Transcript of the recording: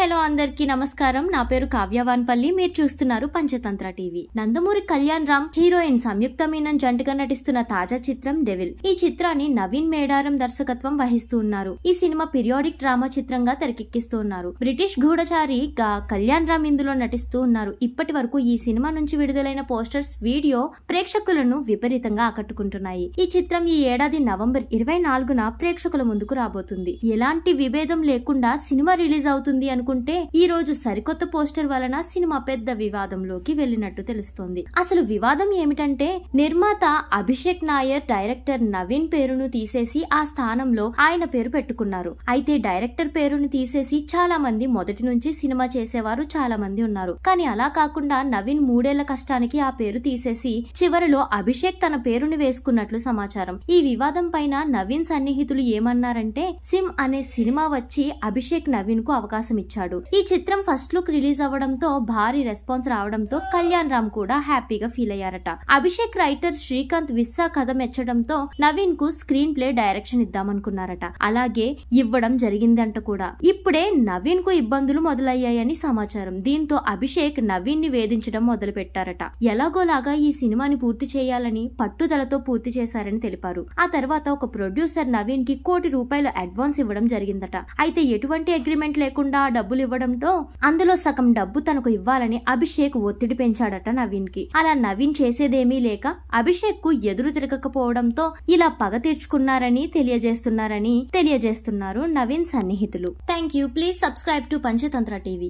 hello అందరికి నమస్కారం నా పేరు కావ్యవాన్పల్లి మీరు చూస్తున్నారు పంచతంత్ర టీవీ నందమూరి కళ్యాణ్ రామ్ హీరోయిన్ సంయుక్త మీనన్ జంటగా నటిస్తున్న తాజా చిత్రం డెవిల్ ఈ చిత్రాన్ని నవీన్ మేడారం దర్శకత్వం వహిస్తూ ఉన్నారు ఈ సినిమా పీరియాడిక్ డ్రామా చిత్రంగా ఉన్నారు బ్రిటిష్ గూఢచారి గా కళ్యాణ్ రామ్ ఇందులో నటిస్తూ ఉన్నారు ఇప్పటి వరకు ఈ సినిమా నుంచి విడుదలైన పోస్టర్స్ వీడియో ప్రేక్షకులను విపరీతంగా ఆకట్టుకుంటున్నాయి ఈ చిత్రం ఈ ఏడాది నవంబర్ ఇరవై నాలుగున ప్రేక్షకుల ముందుకు రాబోతుంది ఎలాంటి విభేదం లేకుండా సినిమా రిలీజ్ అవుతుంది అను అనుకుంటే ఈ రోజు సరికొత్త పోస్టర్ వలన సినిమా పెద్ద వివాదంలోకి వెళ్ళినట్టు తెలుస్తోంది అసలు వివాదం ఏమిటంటే నిర్మాత అభిషేక్ నాయర్ డైరెక్టర్ నవీన్ పేరును తీసేసి ఆ స్థానంలో ఆయన పేరు పెట్టుకున్నారు అయితే డైరెక్టర్ పేరును తీసేసి చాలా మంది మొదటి నుంచి సినిమా చేసేవారు చాలా మంది ఉన్నారు కానీ అలా కాకుండా నవీన్ మూడేళ్ల కష్టానికి ఆ పేరు తీసేసి చివరిలో అభిషేక్ తన పేరును వేసుకున్నట్లు సమాచారం ఈ వివాదం పైన నవీన్ సన్నిహితులు ఏమన్నారంటే సిమ్ అనే సినిమా వచ్చి అభిషేక్ నవీన్ కు అవకాశం ఇచ్చారు నటించాడు ఈ చిత్రం ఫస్ట్ లుక్ రిలీజ్ అవ్వడంతో భారీ రెస్పాన్స్ రావడంతో కళ్యాణ్ రామ్ కూడా హ్యాపీగా ఫీల్ అయ్యారట అభిషేక్ రైటర్ శ్రీకాంత్ విస్సా కథ మెచ్చడంతో నవీన్ కు స్క్రీన్ ప్లే డైరెక్షన్ ఇద్దామనుకున్నారట అలాగే ఇవ్వడం జరిగిందంట కూడా ఇప్పుడే నవీన్ కు ఇబ్బందులు మొదలయ్యాయని సమాచారం దీంతో అభిషేక్ నవీన్ ని వేధించడం మొదలు పెట్టారట ఎలాగోలాగా ఈ సినిమాని పూర్తి చేయాలని పట్టుదలతో పూర్తి చేశారని తెలిపారు ఆ తర్వాత ఒక ప్రొడ్యూసర్ నవీన్ కి కోటి రూపాయలు అడ్వాన్స్ ఇవ్వడం జరిగిందట అయితే ఎటువంటి అగ్రిమెంట్ లేకుండా డబ్బులు ఇవ్వడంతో అందులో సగం డబ్బు తనకు ఇవ్వాలని అభిషేక్ ఒత్తిడి పెంచాడట నవీన్ కి అలా నవీన్ చేసేదేమీ లేక అభిషేక్ కు ఎదురు తిరగకపోవడంతో ఇలా పగ తీర్చుకున్నారని తెలియజేస్తున్నారని తెలియజేస్తున్నారు నవీన్ సన్నిహితులు thank you please subscribe to Panchatantra TV